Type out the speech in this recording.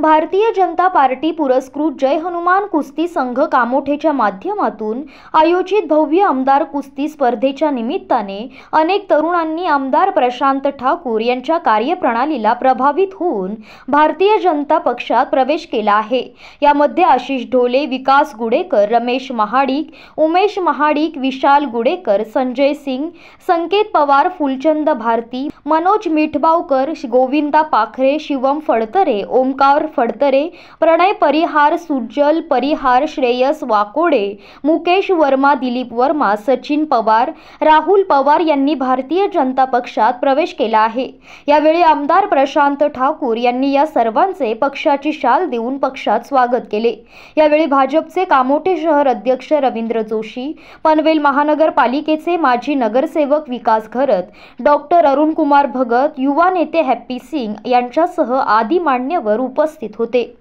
भारतीय जनता पार्टी पुरस्कृत जय हनुमान कुस्ती संघ कामोठेच्या माध्यमातून आयोजित भव्य आमदार कुस्ती स्पर्धेच्या निमित्ताने अनेक तरुणांनी आमदार प्रशांत ठाकूर यांच्या कार्यप्रणालीला प्रभावित होऊन भारतीय जनता पक्षात प्रवेश केला आहे यामध्ये आशिष ढोले विकास गुडेकर रमेश महाडिक उमेश महाडिक विशाल गुडेकर संजय सिंग संकेत पवार फुलचंद भारती मनोज मिठबावकर गोविंदा पाखरे शिवम फडतरे ओमकार फडतरे प्रणय परिहार सुजल परिहार श्रेयस वाकोडे मुकेश वर्मा दिलीप वर्मा सचिन पवार राहुल पवार यांनी भारतीय जनता पक्षात प्रवेश केला आहे यावेळी आमदार प्रशांत ठाकूर यांनी या सर्वांचे पक्षाची शाल देऊन पक्षात स्वागत केले यावेळी भाजपचे कामोठे शहर अध्यक्ष रवींद्र जोशी पनवेल महानगरपालिकेचे माजी नगरसेवक विकास घरत डॉक्टर अरुणकुमार भगत युवा नेते हॅप्पी सिंग यांच्यासह आदी मान्यवर उपस्थित 事情。